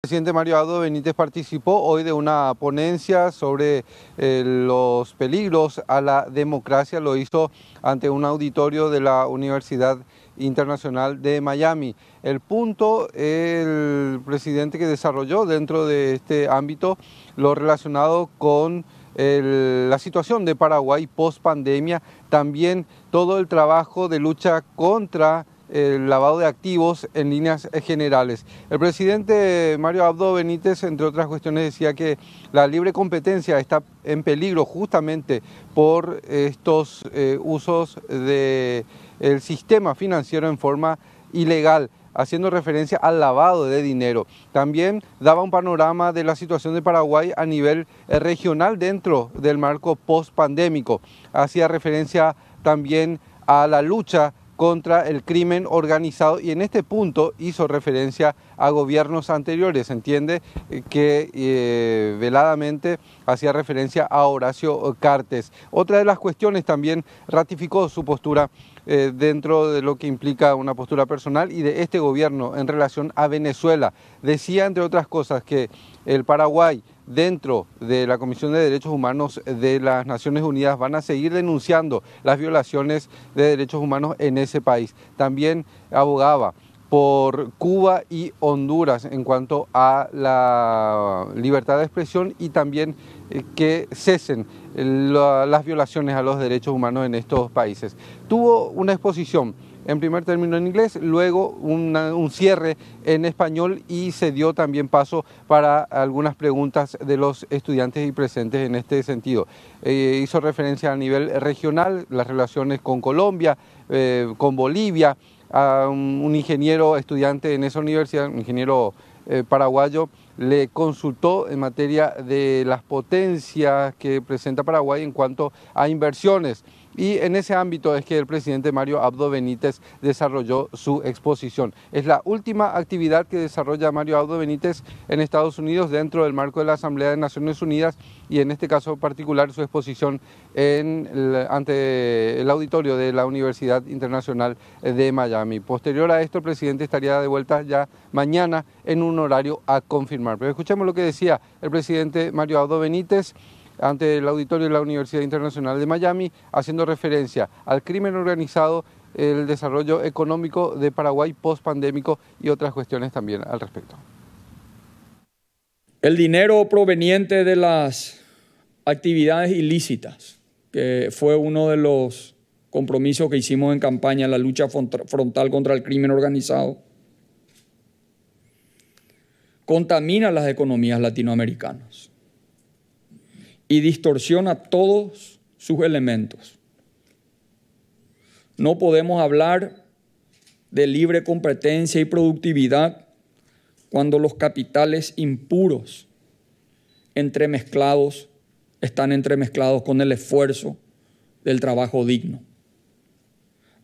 El presidente Mario Ado Benítez participó hoy de una ponencia sobre eh, los peligros a la democracia. Lo hizo ante un auditorio de la Universidad Internacional de Miami. El punto, el presidente que desarrolló dentro de este ámbito lo relacionado con la situación de Paraguay post pandemia, también todo el trabajo de lucha contra el lavado de activos en líneas generales. El presidente Mario Abdo Benítez, entre otras cuestiones, decía que la libre competencia está en peligro justamente por estos eh, usos del sistema financiero en forma ilegal haciendo referencia al lavado de dinero. También daba un panorama de la situación de Paraguay a nivel eh, regional dentro del marco post-pandémico. Hacía referencia también a la lucha contra el crimen organizado y en este punto hizo referencia a gobiernos anteriores. Entiende eh, que eh, veladamente hacía referencia a Horacio Cartes. Otra de las cuestiones también ratificó su postura eh, dentro de lo que implica una postura personal y de este gobierno en relación a Venezuela. Decía, entre otras cosas, que el Paraguay dentro de la Comisión de Derechos Humanos de las Naciones Unidas van a seguir denunciando las violaciones de derechos humanos en ese país. También abogaba por Cuba y Honduras en cuanto a la libertad de expresión y también eh, que cesen las violaciones a los derechos humanos en estos países. Tuvo una exposición en primer término en inglés, luego un cierre en español y se dio también paso para algunas preguntas de los estudiantes y presentes en este sentido. Eh, hizo referencia a nivel regional, las relaciones con Colombia, eh, con Bolivia, a un, ingeniero estudiante en esa universidad, un ingeniero eh, paraguayo, le consultó en materia de las potencias que presenta Paraguay en cuanto a inversiones. Y en ese ámbito es que el presidente Mario Abdo Benítez desarrolló su exposición. Es la última actividad que desarrolla Mario Abdo Benítez en Estados Unidos dentro del marco de la Asamblea de Naciones Unidas y en este caso particular su exposición ante el auditorio de la Universidad Internacional de Miami. Posterior a esto, el presidente estaría de vuelta ya mañana en un horario a confirmar. Pero escuchemos lo que decía el presidente Mario Abdo Benítez ante el auditorio de la Universidad Internacional de Miami, haciendo referencia al crimen organizado, el desarrollo económico de Paraguay post-pandémico y otras cuestiones también al respecto. El dinero proveniente de las actividades ilícitas, que fue uno de los compromisos que hicimos en campaña en la lucha frontal contra el crimen organizado, contamina las economías latinoamericanas y distorsiona todos sus elementos. No podemos hablar de libre competencia y productividad cuando los capitales impuros entremezclados están entremezclados con el esfuerzo del trabajo digno.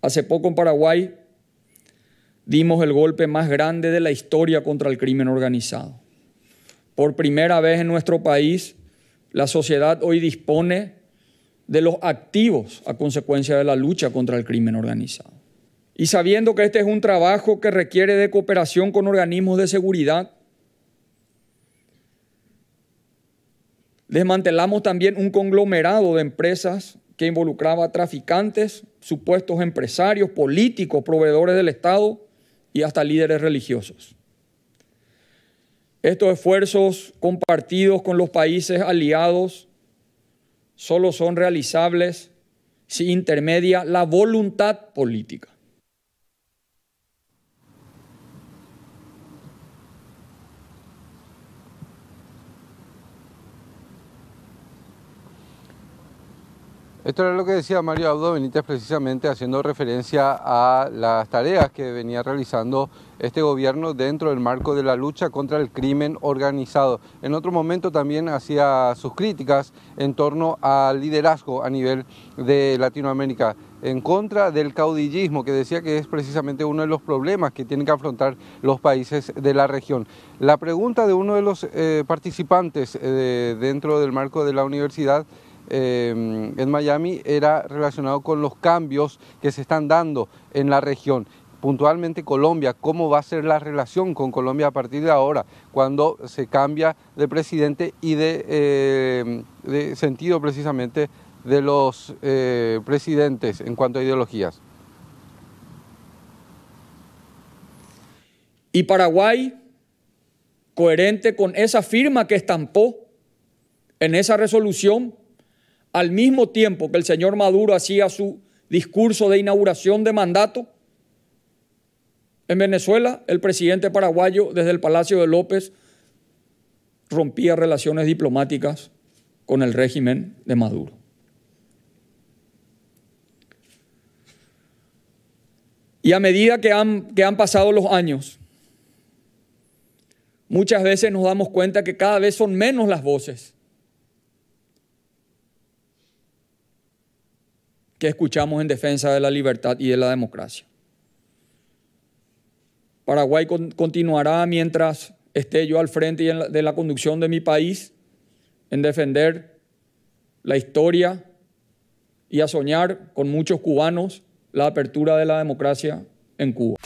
Hace poco en Paraguay dimos el golpe más grande de la historia contra el crimen organizado. Por primera vez en nuestro país, la sociedad hoy dispone de los activos a consecuencia de la lucha contra el crimen organizado. Y sabiendo que este es un trabajo que requiere de cooperación con organismos de seguridad, desmantelamos también un conglomerado de empresas que involucraba traficantes, supuestos empresarios, políticos, proveedores del Estado y hasta líderes religiosos. Estos esfuerzos compartidos con los países aliados solo son realizables si intermedia la voluntad política. Esto era lo que decía Mario Abdo Benítez precisamente haciendo referencia a las tareas que venía realizando este gobierno dentro del marco de la lucha contra el crimen organizado. En otro momento también hacía sus críticas en torno al liderazgo a nivel de Latinoamérica en contra del caudillismo, que decía que es precisamente uno de los problemas que tienen que afrontar los países de la región. La pregunta de uno de los eh, participantes eh, dentro del marco de la universidad Em, en Miami era relacionado con los cambios que se están dando en la región puntualmente Colombia, cómo va a ser la relación con Colombia a partir de ahora, cuando se cambia de presidente y de, em, sentido precisamente de los eh, presidentes en cuanto a ideologías. Y Paraguay, coherente con esa firma que estampó en esa resolución, al mismo tiempo que el señor Maduro hacía su discurso de inauguración de mandato, en Venezuela el presidente paraguayo desde el Palacio de López rompía relaciones diplomáticas con el régimen de Maduro. Y a medida que han, que han pasado los años, muchas veces nos damos cuenta que cada vez son menos las voces que escuchamos en defensa de la libertad y de la democracia. Paraguay continuará mientras esté yo al frente de la conducción de mi país en defender la historia y a soñar con muchos cubanos la apertura de la democracia en Cuba.